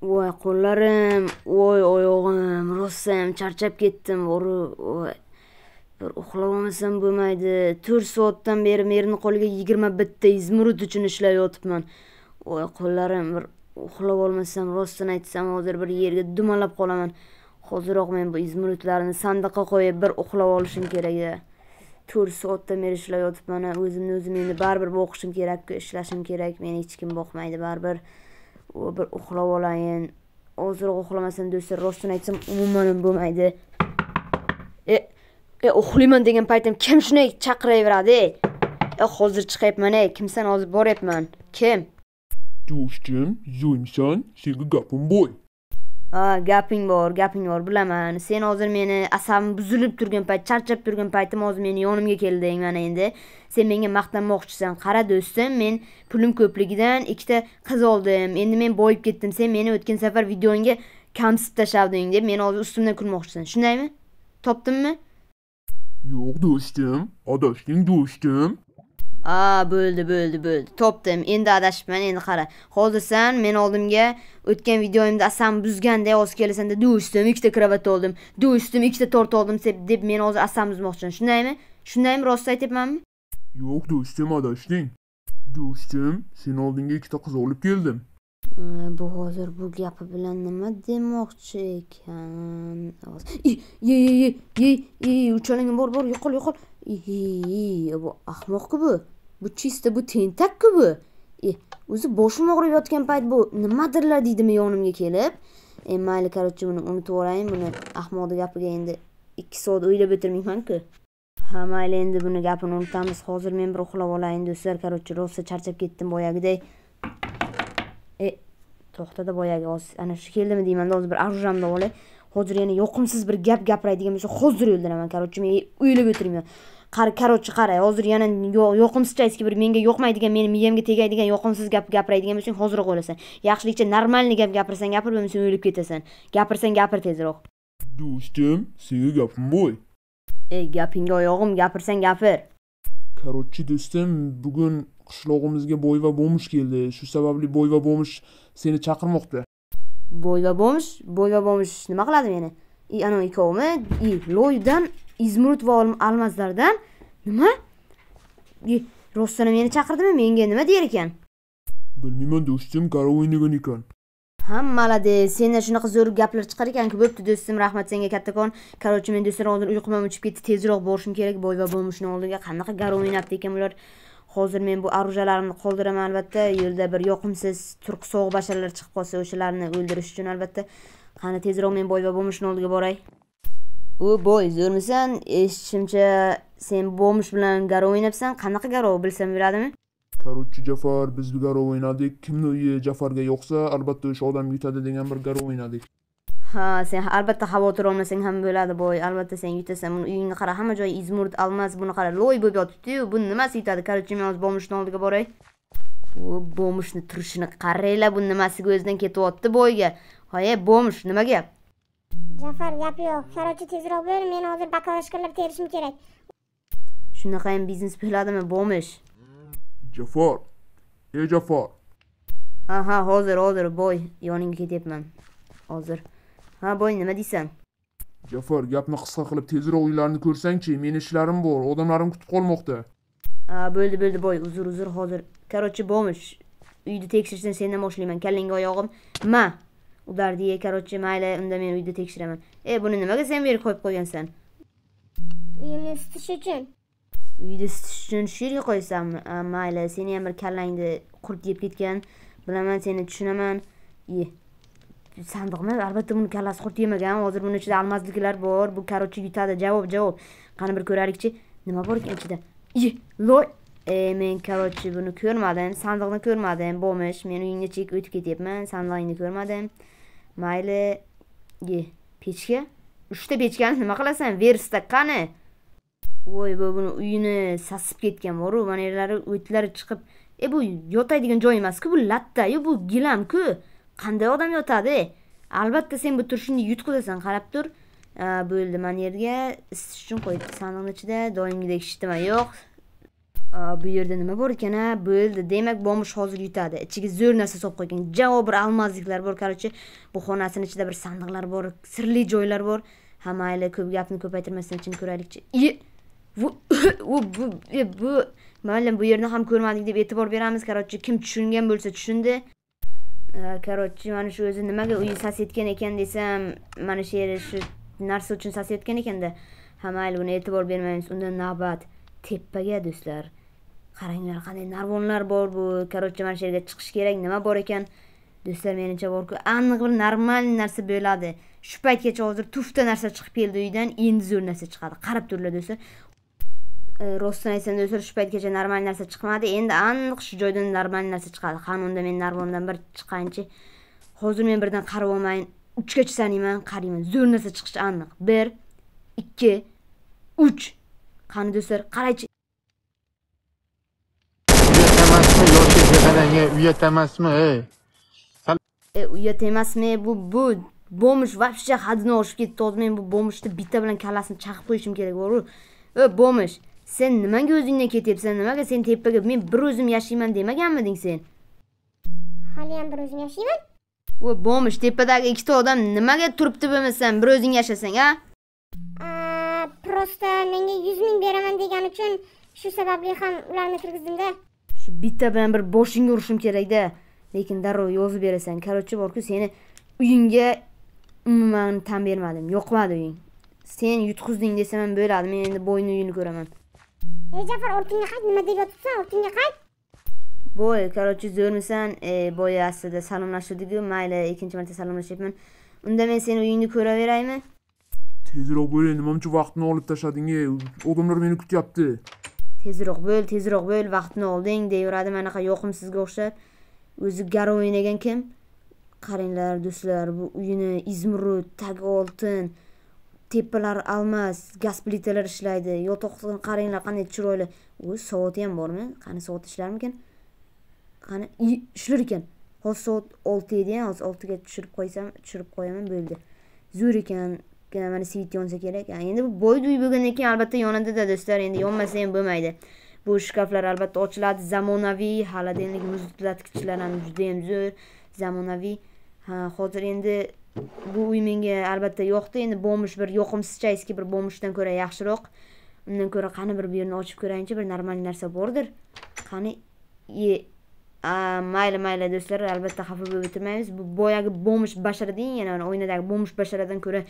voy qo'llarim voy oyog'im rosayam charchab ketdim o'ri bir uxlab olmasam bo'lmaydi to'rt soatdan beri merni qo'liga yigirma bitta izmrud uchun ishlab yotibman voy qo'llarim bir uxlab olmasam rostini aytsam hozir bir yerga dumalab qolaman hoziroq men bu izmrudlarni sandiqqa qo'yib bir uxlab olishim kerak to'rt soatdan beri ishlab yotibman o'zimni o'zim endi baribir boqishim kerakku ishlashim kerak meni hech kim boqmaydi baribir bir uxlab olayin hozir uxlamasam do'stlar rostini aytsam umuman bo'lmaydi e e uxlayman degan paytim kim shunday chaqiraveradi e? e hozir chiqyapman ey kimsan hozir boryapman kim do'stim zo'msan senga gapim bor ha gaping bor gaping bor bilaman sen hozir meni asabim buzilib turgan payt charchab turgan paytim hozir meni yonimga kelding mana endi sen menga maqtanmoqchisan qara do'stim men pulim ko'pligidan ikkita qiz oldim endi men boyib ketdim sen meni o'tgan safar videongga kamsitib tashlading deb meni hozir ustimdan kulmoqchisan shundaymi topdimmi yo'q do'stim adashding do'stim a bo'ldi bo'ldi bo'ldi topdim endi adashibman endi qara hozir san men oldimga o'tgan videoyimda asam buzganday hozir kelasanda do'stim ikkita krovat oldim do'stim ikkita tort oldim deb men hozir asam buzmoqchiman shundaymi shundaymi rost aytyapmanmi yo'q do'stim adashding do'stim sen oldingga ikkita qiz olib keldim bu hozir bu gapi bilan nima demoqchi ekan uchalangim bor bor yo'qol yo'qol bu ahmoqku bu bu chista bu tentakku bu e o'zi boshim og'rib yotgan payt bu nimadirlar deydimi yonimga kelib e mayli короче buni unutvorayin buni ahmoqni gapiga endi ikki soat o'ylab o'tirmaymanku ha mayli endi buni gapini unutamiz hozir men bir uxlab olayin do'stlar короче rosa charchab ketdim boyagiday e to'xtada boyagi hozir ana shu keldimi deyman hozir bir orjamni olay hozir yana yoqimsiz bir gap gapiradigan bo'lsa hozir o'ldiraman короче men o'ylab o'tiribman qara короче qara hozir yana yoqimsizcha eski bir menga yoqmaydigan meni miyamga tegadigan yoqimsiz gap gapiradigan bo'lsang hozirroq o'lasan yaxshilikcha normalniy gap gapirsang gapir bo'lmasa o'lib ketasan gapirsang gapir tezroq do'stim senga gapim bo'y. ey gapingga oyog'im gapirsang gapir короче do'stim bugun qishlog'imizga boy va bo'mish keldi shu sababli boy va bo'mish seni chaqirmoqda bo'y va bo'mish bo'y va bo'mish nima qiladi meni i ana ikkovimi i loydan izmrud va almazlardan nima rostini meni chaqirdimi menga nima der ekan bilmayman do'stim karavon o'ynagan ekan ha malades sendan shunaqa zo'r gaplar chiqar ekanku bo'pti do'stim rahmat senga kattakon короче men do'stlar oldin uyqum ham o'chib ketdi tezroq borishim kerak boy va bo'lmishni oldiga qanaqa garo o'ynabdi ekan bular hozir men bu orujalarimni qoldiraman albatta yo'lda bir yoqimsiz turq sovuq basharlar chiqib qolsa o'shalarni o'ldirish uchun albatta qani tezroq men boy va bo'mishni oldiga boray u boy zo'rmisan eshitishimcha sen bo'mish bilan garov o'ynabsan qanaqa garov bilsam bo'ladimi короче jafar biz garov o'ynadik kimni uyi jafarga yoqsa albatta o'sha odam yutadi degan bir garov o'ynadik ha sen albatta xavotir olmasang ham bo'ladi boy albatta sen yutasan buni uyingga qara hamma joyi izmurd almas buni qara loy bo'lib yotibdiyu buni nimasi yutadi короче men hozir bomushni oldiga boray u bomushni turishini qaranglar bu nimasiga o'zidan ketyapti boyga hoye bomush nima gap jafar gap yo'q короче tezroq bo'l men hozir bakaoshkalar terishim kerak shunaqa ham biznes bo'ladimi bomish jafar ey jafar aha hozir hozir boy yoningga ketyapman hozir ha boy nima deysan jafar gapni qisqa qilib tezroq uylarni ko'rsangchi meni ishlarim bor odamlarim kutib qolmoqda ha bo'ldi bo'ldi boy uzr uzr hozir короче bo'lmish uyni tekshirishni sendan boshlayman kallang oyog'im ma ulardiye короче mayli unda men uyda tekshiraman e buni nimaga sen berib qo'yib qo'ygansan uyimni isitish uchun uyda isitish uchun shu yerga qo'ysanmi mayli seni ham bir kallangni qurt yeb ketgan bilaman seni tushunaman ye sandiq emas albatta buni kallasi qurt yemagan hozir buni ichida almazliklar bor bu короче yutadi javob javob qani bir ko'raylikchi nima bor ekan ichida loy e men короче buni ko'rmadim sandiqni ko'rmadim bo'lmish men uyingga chek o'tib ketyapman sandig'ingni ko'rmadim mayli e, pechka uchta pechkani nima qilasan versta qani voy bu buni uyini sasib ketgan boru mana yerlari o'tlari chiqib e bu yotadigan joy emasku bu lattayu bu gilamku qanday odam yotadi albatta sen bu turishingni yutqizasan qarab tur bo'ldi mana yerga isitish uchun qo'ydi sandiqni ichida doimgidek isitma yo'q bu yerda nima bor ekan a bo'ldi demak bomush hozir yutadi ichiga zo'r narsa solib qo'ygan javob bir almazliklar bor короче bu xonasini ichida bir sandiqlar bor sirli joylar bor ha mayli ko'p gapni ko'paytirmasdan ichini ko'raylikchi e, bu mayli bu yerni ham ko'rmadik deb e'tibor beramiz короче kim tushungan bo'lsa tushundi короче mana shu o'zi nimaga uyi sasiyotgan ekan desam mana shu yeri shu narsa uchun sasiyotgan ekanda ha mayli buni e'tibor bermaymiz undan navbat tepaga do'stlar qaranglar qanday narvonlar bor bu короче mana shu yerga chiqish kerak nima bor ekan do'stlar menimcha borku aniq bir нормальный narsa bo'ladi shu paytgacha hozir tufta narsa chiqib keldi uydan endi zo'r narsa chiqadi qarab turinglar do'stlar rostini aytsam o'sirish paytgacha normal narsa chiqmadi endi aniq shu joydan normal narsa chiqadi qanunda men narvondan bir chiqqanchi hozir men birdan qarab olmayin uchgacha sanayman qarayman zo'r narsa chiqishi aniq bir ikki uch qani do'stlar qaraychi uyat emasmi yoshingga uyat emasmi uyat emasmi bu bu bo'mish вообще haddini oshib ketdi hozir men bu bo'mishni bitta bilan kallasini chaqib qo'yishim kerak e bo'mish sen nimaga o'zingdan ketyapsan nimaga sen tepaga men bir o'zim yashayman demaganmiding sen haliyam bir o'zim yashayman voy bo'lmish tepadagi ikkita odam nimaga turibdi bilmasam bir o'zing yashasang a prosta menga yuz ming beraman degani uchun shu sababli ham ularni kirgizdimda shu bitta bilan bir boshingga urishim kerakda lekin darrov yozib berasan короче borku seni uyingga umuman tan bermadim yoqmadi uying sen yutqizding desam ham bo'ladi men endi bo'yni uyini ko'raman ey eh, jafar ortingga qayt nima deb yotibsan ortingga qayt bo'y короче zo'rmisan eh, bo'y aslida salomlashuvdiku mayli ikkinchi marta salomlashyapman unda men seni uyingni ko'raveraymi tezroq bo'l nima uchun vaqtni olib tashlading ey odamlar meni kutyapti tezroq bo'l tezroq bo'l vaqtni olding deyaveradi manaqa yoqimsizga o'xshab o'zi garov o'ynagan kim qaranglar do'stlar bu uyini izmrud tag oltin tepalar almas gaz plitalar ishlaydi yo'l to'qqizni qaranglar qanday chiroyli u soati ham bormi qani soat ishlarmikan qani ishlar ekan hozir soat olti edi hozir oltiga tushirib qo'ysam tushirib qo'yaman bo'ldi zo'r ekan mana svit yonsa kerak endi bu boyni uyi bo'lgandan keyin albatta yonadida do'stlar endi yonmasa ham bo'lmaydi bu shkaflar albatta ochiladi zamonaviy xolodilnik muzlatgichlar ham judayam zo'r zamonaviy hozir endi bu uy menga albatta yoqdi endi bo'mish bir yoqimsiz chayski bir bo'mishdan ko'ra yaxshiroq undan ko'ra qani bir bu yerni ochib ko'rayinchi bir normal narsa bordir qani e mayli mayli do'stlar albatta xafa bo'lib o'tirmaymiz bu boyagi bo'mish bashara deng yana oynadagi bo'mish basharadan ko'ra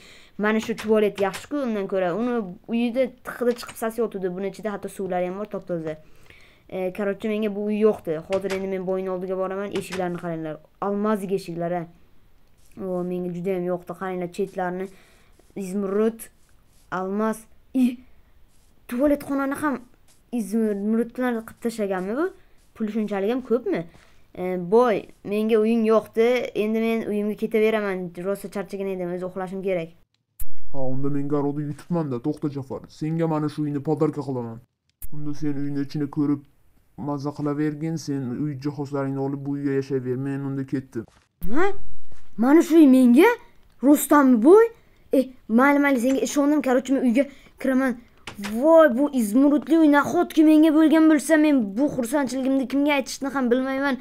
mana shu tualet yaxshiku undan ko'ra uni uyida tiqida chiqib sasi yotuvdi buni ichida hatto suvlari ham bor top toza короче menga bu uy yoqdi hozir endi men boyni oldiga boraman eshiklarni qaranglar almazik eshiklari o menga juda ham yoqdi qaranglar chetlarini izmirod almas i tualetxonani ham bilan qilib tashlaganmi bu puli shunchalik ham ko'pmi e, boy menga uying yoqdi endi men uyimga ketaveraman rosa charchagan edim o'zi uxlashim kerak ha unda men garovda yutibmanda to'xta jafar senga mana shu uyni podarka qilaman unda sen uyni ichini ko'rib maza qilavergin sen uy jihozlaringni olib bu uyda yashayver men unda ketdim ha mana shu menga bo'y e mayli mayli senga ishondim короче men uyga kiraman voy bu izmurudli uy nahotki menga bo'lgan bo'lsa men bu xursandchiligimni kimga aytishni ham bilmayman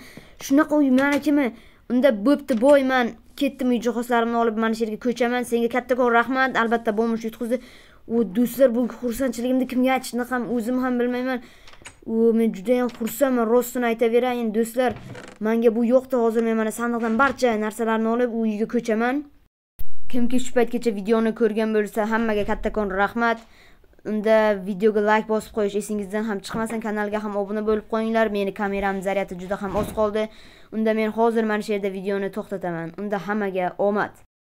shunaqa uy kimi? unda bo'pti boy men ketdim uy jihozlarimni olib mana shu yerga ko'chaman senga kattakon rahmat albatta bomush yutqizdi u do'stlar bu xursandchiligimni kimga aytishni ham o'zim ham bilmayman u men juda ham xursandman rostini aytaverayin endi do'stlar manga bu yo'qda hozir men mana sandiqdan barcha narsalarni olib u uyga ko'chaman kimki shu paytgacha videoni ko'rgan bo'lsa hammaga kattakon rahmat unda videoga layk bosib qo'yish esingizdan ham chiqmasin kanalga ham obuna bo'lib qo'yinglar meni kameram zaryadi juda ham oz qoldi unda men hozir mana shu yerda videoni to'xtataman unda hammaga omad